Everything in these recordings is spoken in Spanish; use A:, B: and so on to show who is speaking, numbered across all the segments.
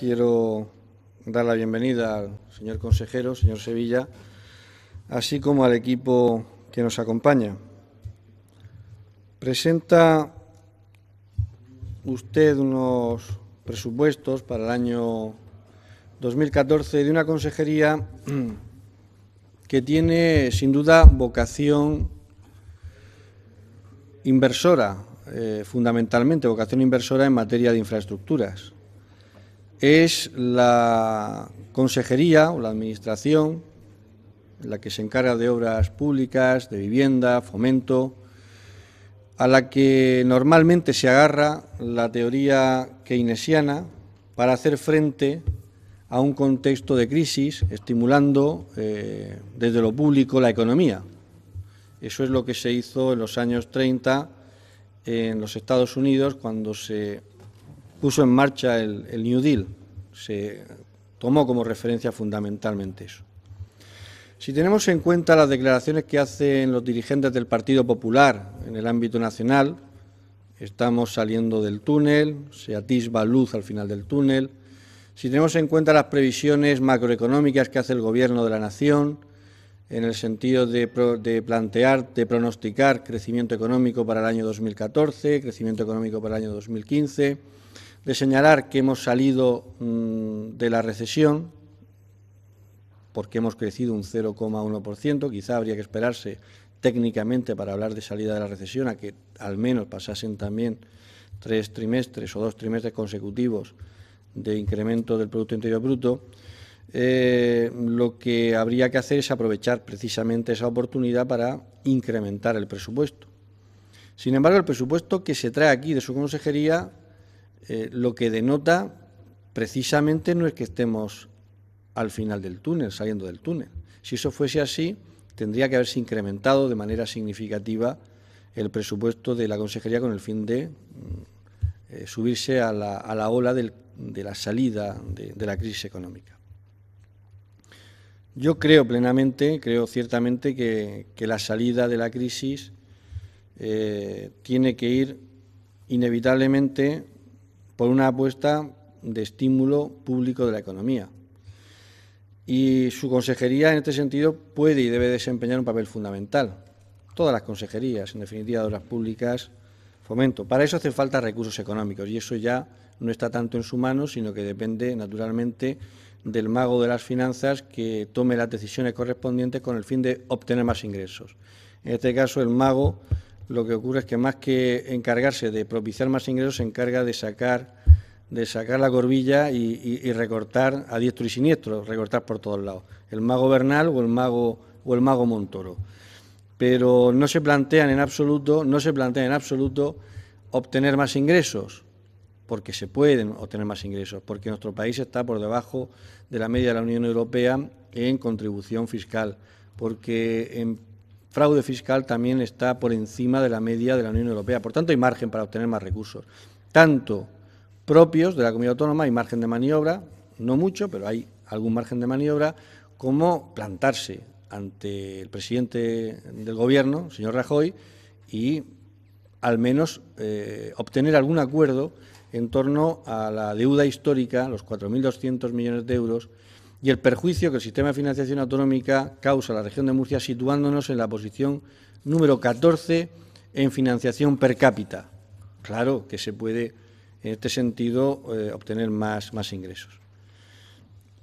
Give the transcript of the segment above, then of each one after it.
A: quiero dar la bienvenida al señor consejero, señor Sevilla, así como al equipo que nos acompaña. Presenta usted unos presupuestos para el año 2014 de una consejería que tiene sin duda vocación inversora, eh, fundamentalmente vocación inversora en materia de infraestructuras es la consejería o la administración, la que se encarga de obras públicas, de vivienda, fomento, a la que normalmente se agarra la teoría keynesiana para hacer frente a un contexto de crisis, estimulando eh, desde lo público la economía. Eso es lo que se hizo en los años 30 en los Estados Unidos cuando se puso en marcha el, New Deal. Se tomó como referencia fundamentalmente eso. Si tenemos en cuenta las declaraciones que hacen los dirigentes del Partido Popular en el ámbito nacional, estamos saliendo del túnel, se atisba luz al final del túnel, si tenemos en cuenta las previsiones macroeconómicas que hace el Gobierno de la Nación, en el sentido de plantear, de pronosticar crecimiento económico para el año 2014, crecimiento económico para el año 2015, de señalar que hemos salido mm, de la recesión, porque hemos crecido un 0,1%, quizá habría que esperarse técnicamente para hablar de salida de la recesión a que al menos pasasen también tres trimestres o dos trimestres consecutivos de incremento del Producto Interior Bruto, eh, lo que habría que hacer es aprovechar precisamente esa oportunidad para incrementar el presupuesto. Sin embargo, el presupuesto que se trae aquí de su consejería eh, lo que denota precisamente no es que estemos al final del túnel, saliendo del túnel. Si eso fuese así, tendría que haberse incrementado de manera significativa el presupuesto de la Consejería con el fin de mm, eh, subirse a la, ola de la salida de, la crisis económica. Yo creo plenamente, creo ciertamente que, la salida de la crisis eh, tiene que ir inevitablemente por una apuesta de estímulo público de la economía. Y su consejería, en este sentido, puede y debe desempeñar un papel fundamental. Todas las consejerías, en definitiva, de obras públicas, fomento. Para eso hacen falta recursos económicos y eso ya no está tanto en su mano, sino que depende, naturalmente, del mago de las finanzas que tome las decisiones correspondientes con el fin de obtener más ingresos. En este caso, el mago lo que ocurre es que más que encargarse de propiciar más ingresos, se encarga de sacar, de sacar la corbilla y, recortar a diestro y siniestro, recortar por todos lados. El mago Bernal o el mago, o el mago Montoro. Pero no se plantean en absoluto, no se plantean en absoluto obtener más ingresos, porque se pueden obtener más ingresos, porque nuestro país está por debajo de la media de la Unión Europea en contribución fiscal, porque en fraude fiscal también está por encima de la media de la Unión Europea. Por tanto, hay margen para obtener más recursos, tanto propios de la comunidad autónoma, hay margen de maniobra, no mucho, pero hay algún margen de maniobra, como plantarse ante el presidente del Gobierno, señor Rajoy, y al menos eh, obtener algún acuerdo en torno a la deuda histórica, los 4.200 millones de euros y el perjuicio que el sistema de financiación autonómica causa a la región de Murcia, situándonos en la posición número 14 en financiación per cápita. Claro que se puede, en este sentido, eh, obtener más, ingresos.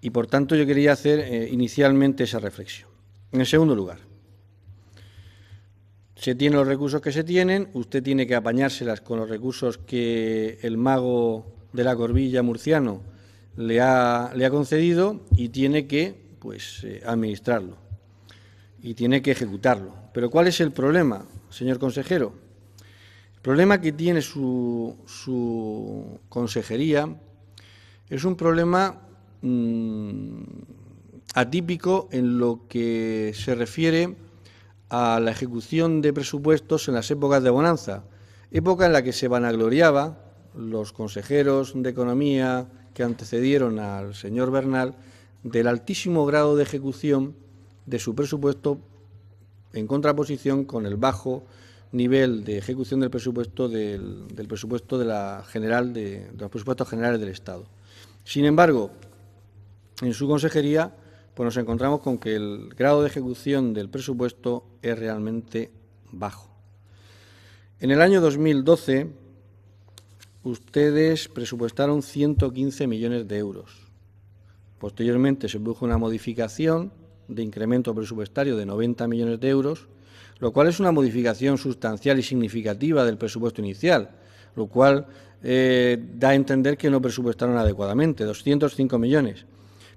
A: Y por tanto, yo quería hacer eh, inicialmente esa reflexión. En segundo lugar, se tienen los recursos que se tienen, usted tiene que apañárselas con los recursos que el mago de la corbilla murciano le ha, concedido y tiene que pues, eh, administrarlo y tiene que ejecutarlo. Pero ¿cuál es el problema, señor consejero? El problema que tiene su, consejería es un problema mm, atípico en lo que se refiere a la ejecución de presupuestos en las épocas de bonanza, época en la que se vanagloriaba los consejeros de Economía, que antecedieron al señor Bernal del altísimo grado de ejecución de su presupuesto en contraposición con el bajo nivel de ejecución del presupuesto del, presupuesto de la general de, los presupuestos generales del Estado. Sin embargo, en su consejería pues nos encontramos con que el grado de ejecución del presupuesto es realmente bajo. En el año 2012 ustedes presupuestaron 115 millones de euros. Posteriormente se produjo una modificación de incremento presupuestario de 90 millones de euros, lo cual es una modificación sustancial y significativa del presupuesto inicial, lo cual eh, da a entender que no presupuestaron adecuadamente, 205 millones.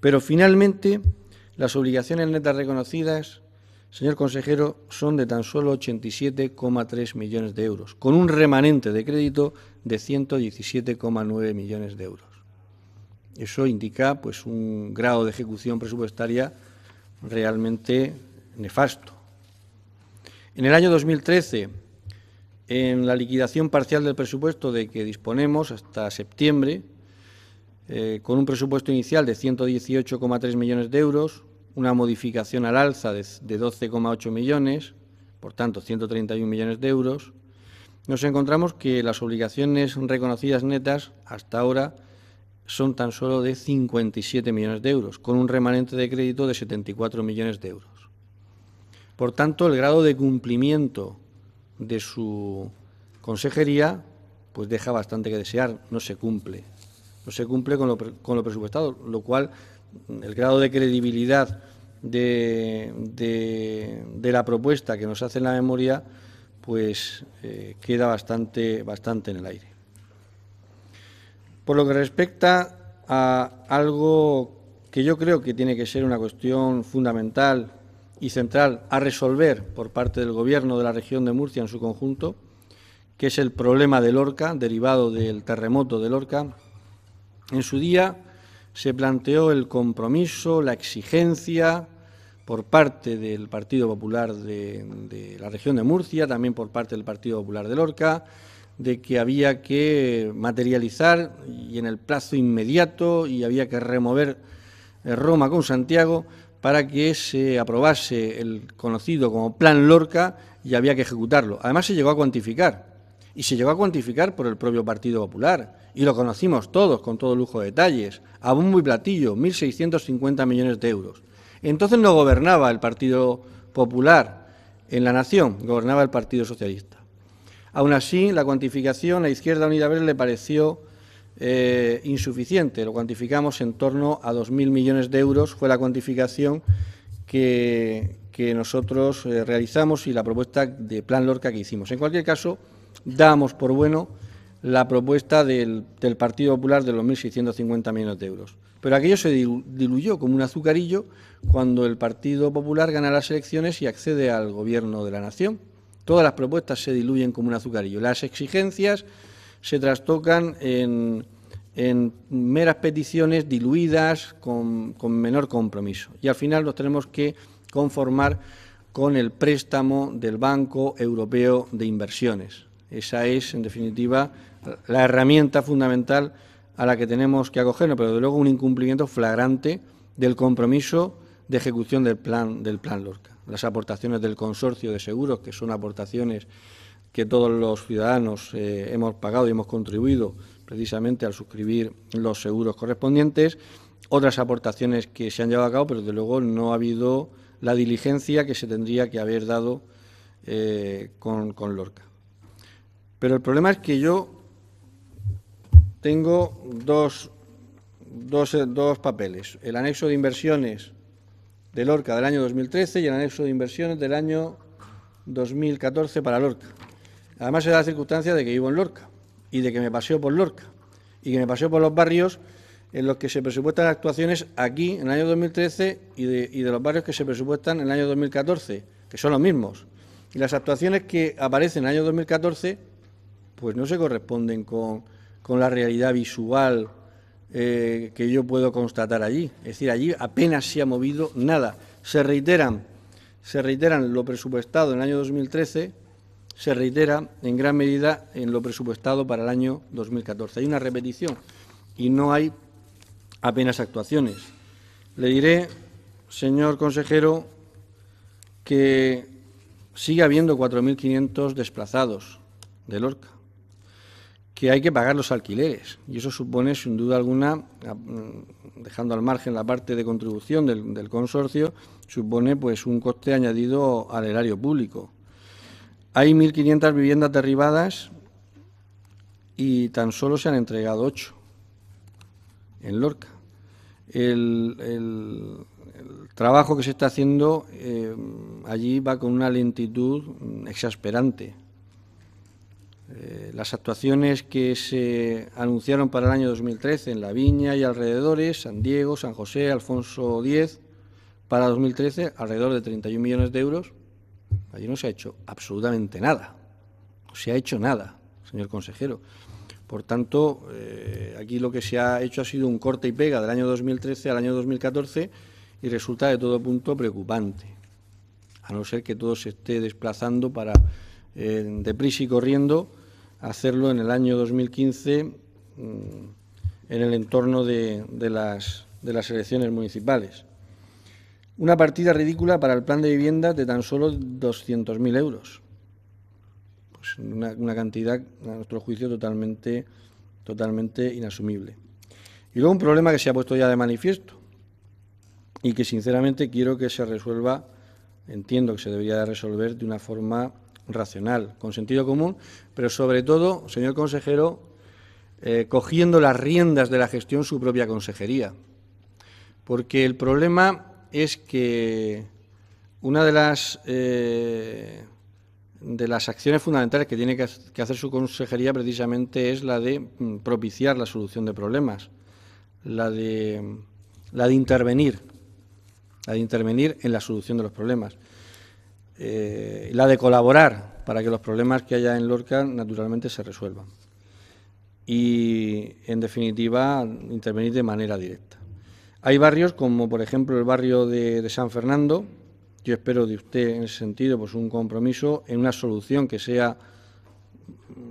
A: Pero finalmente, las obligaciones netas reconocidas señor consejero, son de tan solo 87,3 millones de euros, con un remanente de crédito de 117,9 millones de euros. Eso indica pues un grado de ejecución presupuestaria realmente nefasto. En el año 2013, en la liquidación parcial del presupuesto de que disponemos hasta septiembre, eh, con un presupuesto inicial de 118,3 millones de euros, una modificación al alza de, 12,8 millones, por tanto 131 millones de euros, nos encontramos que las obligaciones reconocidas netas hasta ahora son tan solo de 57 millones de euros, con un remanente de crédito de 74 millones de euros. Por tanto, el grado de cumplimiento de su consejería pues deja bastante que desear, no se cumple. No se cumple con lo, con lo presupuestado, lo cual el grado de credibilidad de, la propuesta que nos hace en la memoria, pues eh, queda bastante, bastante en el aire. Por lo que respecta a algo que yo creo que tiene que ser una cuestión fundamental y central a resolver por parte del Gobierno de la región de Murcia en su conjunto, que es el problema de Lorca, derivado del terremoto de Lorca. En su día se planteó el compromiso, la exigencia por parte del Partido Popular de, la región de Murcia, también por parte del Partido Popular de Lorca, de que había que materializar y en el plazo inmediato y había que remover eh, Roma con Santiago para que se aprobase el conocido como Plan Lorca y había que ejecutarlo. Además se llegó a cuantificar y se llegó a cuantificar por el propio Partido Popular, y lo conocimos todos con todo lujo de detalles, a muy y platillo, 1.650 millones de euros. Entonces no gobernaba el Partido Popular en la nación, gobernaba el Partido Socialista. Aún así, la cuantificación a Izquierda Unida Verde le pareció eh, insuficiente, lo cuantificamos en torno a 2.000 millones de euros, fue la cuantificación que, nosotros eh, realizamos y la propuesta de Plan Lorca que hicimos. En cualquier caso, damos por bueno la propuesta del, Partido Popular de los 1.650 millones de euros. Pero aquello se diluyó como un azucarillo cuando el Partido Popular gana las elecciones y accede al gobierno de la nación. Todas las propuestas se diluyen como un azucarillo. Las exigencias se trastocan en, meras peticiones diluidas con menor compromiso. Y al final nos tenemos que conformar con el préstamo del Banco Europeo de Inversiones. Esa es, en definitiva, la herramienta fundamental a la que tenemos que acogernos, pero desde luego un incumplimiento flagrante del compromiso de ejecución del plan, del plan Lorca. Las aportaciones del consorcio de seguros, que son aportaciones que todos los ciudadanos eh, hemos pagado y hemos contribuido precisamente al suscribir los seguros correspondientes, otras aportaciones que se han llevado a cabo, pero desde luego no ha habido la diligencia que se tendría que haber dado eh, con Lorca. Pero el problema es que yo tengo dos, dos, papeles, el anexo de inversiones de Lorca del año 2013 y el anexo de inversiones del año 2014 para Lorca. Además se da la circunstancia de que vivo en Lorca y de que me paseo por Lorca y que me paseo por los barrios en los que se presupuestan actuaciones aquí en el año 2013 y de, y de los barrios que se presupuestan en el año 2014, que son los mismos. Y las actuaciones que aparecen en el año 2014 pues no se corresponden con, la realidad visual eh, que yo puedo constatar allí. Es decir, allí apenas se ha movido nada. Se reiteran, se reiteran lo presupuestado en el año 2013, se reitera en gran medida en lo presupuestado para el año 2014. Hay una repetición y no hay apenas actuaciones. Le diré, señor consejero, que sigue habiendo 4.500 desplazados de Lorca que hay que pagar los alquileres. Y eso supone, sin duda alguna, mm, dejando al margen la parte de contribución del, consorcio, supone pues un coste añadido al erario público. Hay 1.500 viviendas derribadas y tan solo se han entregado 8 en Lorca. El, trabajo que se está haciendo eh, allí va con una lentitud mm, exasperante. Eh, las actuaciones que se anunciaron para el año 2013 en La Viña y alrededores, San Diego, San José, Alfonso 10 para 2013 alrededor de 31 millones de euros. Allí no se ha hecho absolutamente nada. No se ha hecho nada, señor consejero. Por tanto, eh, aquí lo que se ha hecho ha sido un corte y pega del año 2013 al año 2014 y resulta de todo punto preocupante, a no ser que todo se esté desplazando para eh, deprisa y corriendo hacerlo en el año 2015 mm, en el entorno de, las, elecciones municipales. Una partida ridícula para el plan de vivienda de tan solo 200.000 euros. Pues una, cantidad, a nuestro juicio, totalmente, totalmente inasumible. Y luego un problema que se ha puesto ya de manifiesto y que sinceramente quiero que se resuelva, entiendo que se debería resolver de una forma racional, con sentido común, pero sobre todo, señor consejero, eh, cogiendo las riendas de la gestión su propia consejería. Porque el problema es que una de las, eh, de las acciones fundamentales que tiene que hacer su consejería precisamente es la de mm, propiciar la solución de problemas, la de, la de intervenir, la de intervenir en la solución de los problemas. Eh, la de colaborar para que los problemas que haya en Lorca naturalmente se resuelvan. Y, en definitiva, intervenir de manera directa. Hay barrios como, por ejemplo, el barrio de, San Fernando. Yo espero de usted, en ese sentido, pues un compromiso en una solución que sea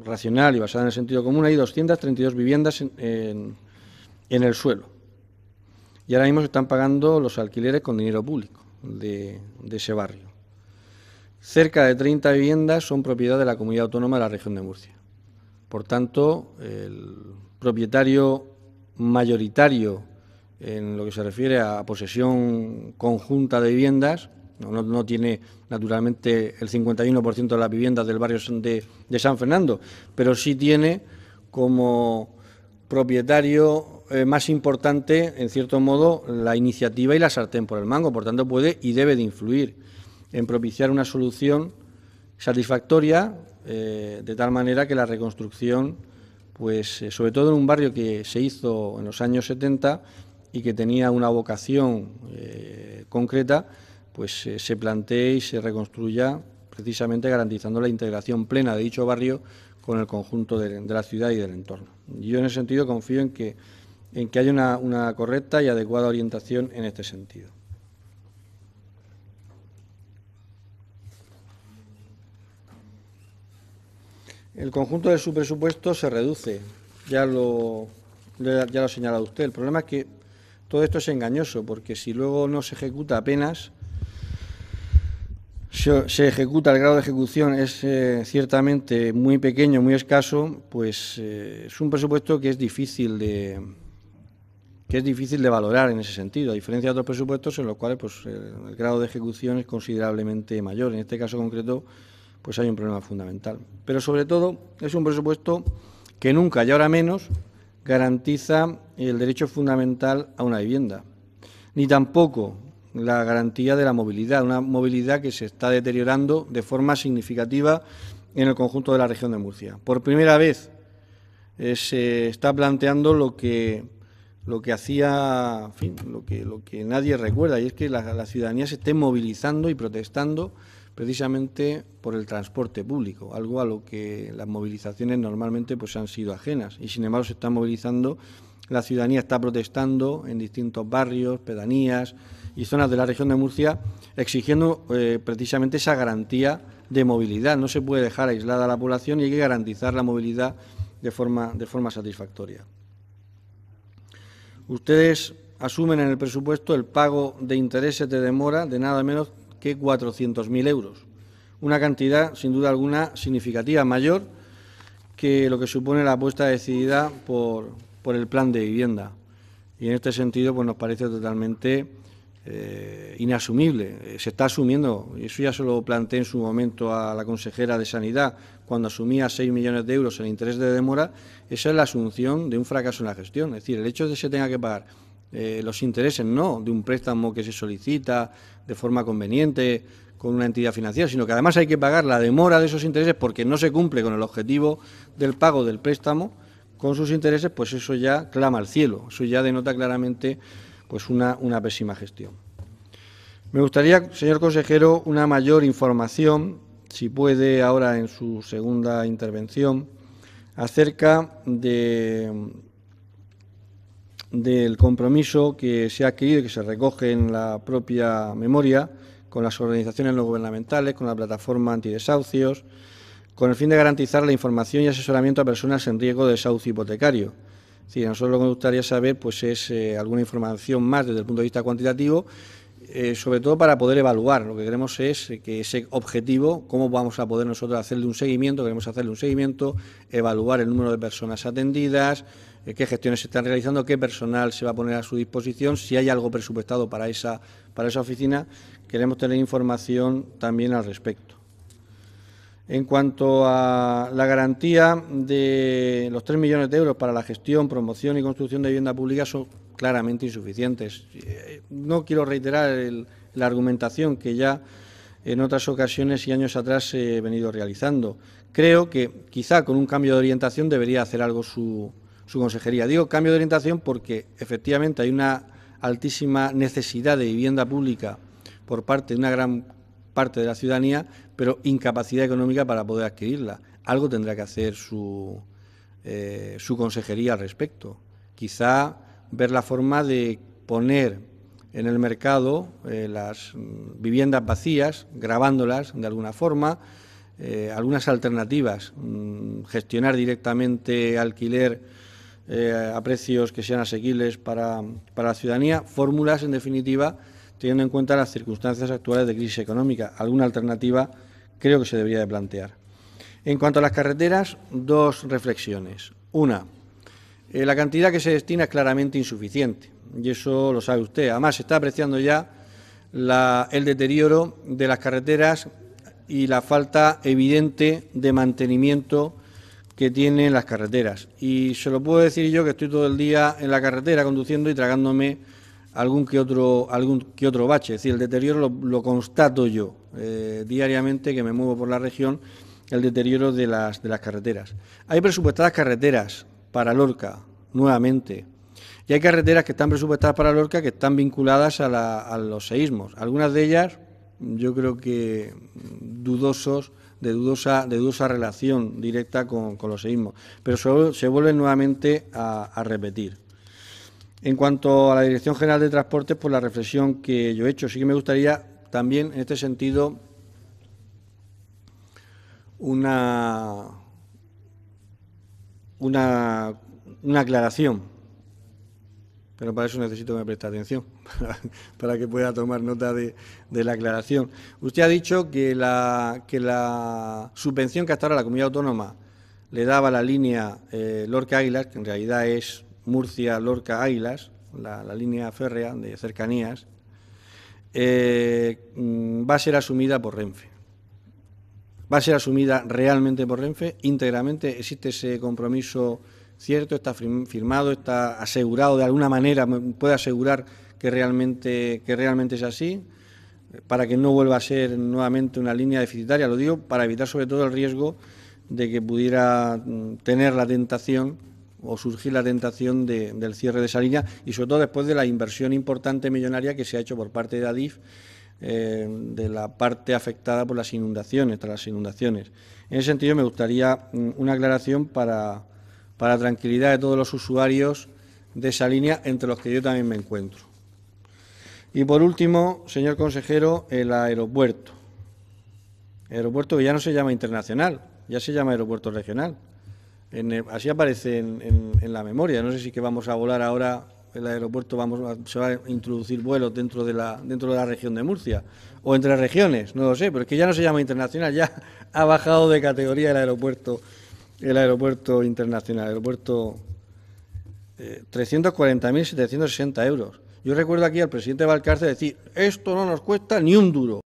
A: racional y basada en el sentido común, hay 232 viviendas en, el suelo. Y ahora mismo se están pagando los alquileres con dinero público de ese barrio. Cerca de 30 viviendas son propiedad de la comunidad autónoma de la región de Murcia. Por tanto, el propietario mayoritario en lo que se refiere a posesión conjunta de viviendas, no, tiene naturalmente el 51% de las viviendas del barrio de, San Fernando, pero sí tiene como propietario eh, más importante, en cierto modo, la iniciativa y la sartén por el mango, por tanto puede y debe de influir en propiciar una solución satisfactoria, eh, de tal manera que la reconstrucción, pues eh, sobre todo en un barrio que se hizo en los años 70 y que tenía una vocación eh, concreta, pues se plantee y se reconstruya precisamente garantizando la integración plena de dicho barrio con el conjunto de, la ciudad y del entorno. Yo en ese sentido confío en que, en que haya una correcta y adecuada orientación en este sentido. El conjunto de su presupuesto se reduce, ya lo, ha señalado usted. El problema es que todo esto es engañoso, porque si luego no se ejecuta apenas, se, ejecuta, el grado de ejecución es eh, ciertamente muy pequeño, muy escaso, pues eh, es un presupuesto que es difícil de que es difícil de valorar en ese sentido, a diferencia de otros presupuestos en los cuales pues, el grado de ejecución es considerablemente mayor. En este caso concreto, pues hay un problema fundamental. Pero sobre todo es un presupuesto que nunca y ahora menos garantiza el derecho fundamental a una vivienda, ni tampoco la garantía de la movilidad, una movilidad que se está deteriorando de forma significativa en el conjunto de la región de Murcia. Por primera vez eh, se está planteando lo que lo que hacía, lo que, lo que nadie recuerda, y es que la, la ciudadanía se esté movilizando y protestando precisamente por el transporte público, algo a lo que las movilizaciones normalmente pues han sido ajenas y sin embargo se está movilizando, la ciudadanía está protestando en distintos barrios, pedanías y zonas de la región de Murcia exigiendo eh, precisamente esa garantía de movilidad, no se puede dejar aislada a la población y hay que garantizar la movilidad de forma, de forma satisfactoria. Ustedes asumen en el presupuesto el pago de intereses de demora de nada menos que 400.000 euros. Una cantidad, sin duda alguna, significativa, mayor que lo que supone la apuesta decidida por, el plan de vivienda. Y en este sentido, pues nos parece totalmente eh, inasumible. Eh, se está asumiendo, y eso ya se lo planteé en su momento a la consejera de Sanidad, cuando asumía 6 millones de euros en interés de demora, esa es la asunción de un fracaso en la gestión. Es decir, el hecho de que se tenga que pagar eh, los intereses no de un préstamo que se solicita de forma conveniente con una entidad financiera, sino que además hay que pagar la demora de esos intereses porque no se cumple con el objetivo del pago del préstamo con sus intereses, pues eso ya clama al cielo, eso ya denota claramente pues una, una pésima gestión. Me gustaría, señor consejero, una mayor información, si puede ahora en su segunda intervención, acerca de del compromiso que se ha adquirido y que se recoge en la propia memoria con las organizaciones no gubernamentales, con la plataforma antidesahucios, con el fin de garantizar la información y asesoramiento a personas en riesgo de desahucio hipotecario. Es a nosotros lo que nos gustaría saber pues, es eh, alguna información más desde el punto de vista cuantitativo, eh, sobre todo para poder evaluar. Lo que queremos es eh, que ese objetivo, cómo vamos a poder nosotros hacerle un seguimiento, queremos hacerle un seguimiento, evaluar el número de personas atendidas, eh, qué gestiones se están realizando, qué personal se va a poner a su disposición, si hay algo presupuestado para esa, para esa oficina. Queremos tener información también al respecto. En cuanto a la garantía de los 3 millones de euros para la gestión, promoción y construcción de vivienda pública son claramente insuficientes. Eh, no quiero reiterar la argumentación que ya en otras ocasiones y años atrás he venido realizando. Creo que quizá con un cambio de orientación debería hacer algo su, su consejería. Digo cambio de orientación porque efectivamente hay una altísima necesidad de vivienda pública por parte de una gran parte de la ciudadanía, pero incapacidad económica para poder adquirirla. Algo tendrá que hacer su, eh, consejería al respecto. Quizá ver la forma de poner en el mercado eh, las mm, viviendas vacías, grabándolas de alguna forma, eh, algunas alternativas, mm, gestionar directamente alquiler eh, a precios que sean asequibles para, la ciudadanía, fórmulas, en definitiva, teniendo en cuenta las circunstancias actuales de crisis económica. Alguna alternativa creo que se debería de plantear. En cuanto a las carreteras, dos reflexiones. Una, eh, la cantidad que se destina es claramente insuficiente, y eso lo sabe usted. Además, se está apreciando ya el deterioro de las carreteras y la falta evidente de mantenimiento que tienen las carreteras. Y se lo puedo decir yo que estoy todo el día en la carretera conduciendo y tragándome algún que otro, algún que otro bache. Es decir, el deterioro lo, constato yo eh, diariamente que me muevo por la región, el deterioro de las, de las carreteras. Hay presupuestadas carreteras para Lorca, nuevamente. Y hay carreteras que están presupuestadas para Lorca que están vinculadas a, a los seísmos. Algunas de ellas, yo creo que dudosos de dudosa, de dudosa relación directa con, los seísmos, pero se, vuelve nuevamente a, repetir. En cuanto a la Dirección General de Transportes, por pues la reflexión que yo he hecho, sí que me gustaría también en este sentido una, una, una aclaración pero para eso necesito que me preste atención, para, que pueda tomar nota de, la aclaración. Usted ha dicho que la, subvención que hasta ahora la comunidad autónoma le daba a la línea eh, Lorca-Águilas, que en realidad es Murcia-Lorca-Águilas, la, línea férrea de cercanías, eh, mm, va a ser asumida por Renfe. Va a ser asumida realmente por Renfe íntegramente. Existe ese compromiso cierto, está firmado, está asegurado de alguna manera, puede asegurar que realmente, que realmente es así, para que no vuelva a ser nuevamente una línea deficitaria, lo digo, para evitar sobre todo el riesgo de que pudiera mm, tener la tentación o surgir la tentación del cierre de esa línea y sobre todo después de la inversión importante millonaria que se ha hecho por parte de Adif eh, de la parte afectada por las inundaciones, tras las inundaciones. En ese sentido me gustaría mm, una aclaración para, para tranquilidad de todos los usuarios de esa línea, entre los que yo también me encuentro. Y por último, señor consejero, el aeropuerto. El aeropuerto que ya no se llama internacional, ya se llama aeropuerto regional. así aparece en, la memoria. No sé si que vamos a volar ahora el aeropuerto, vamos se va a introducir vuelos dentro de, la, dentro de la región de Murcia o entre regiones, no lo sé, pero es que ya no se llama internacional, ya ha bajado de categoría el aeropuerto el aeropuerto internacional, el aeropuerto eh, 340.760 euros. Yo recuerdo aquí al presidente Valcarce decir, esto no nos cuesta ni un duro.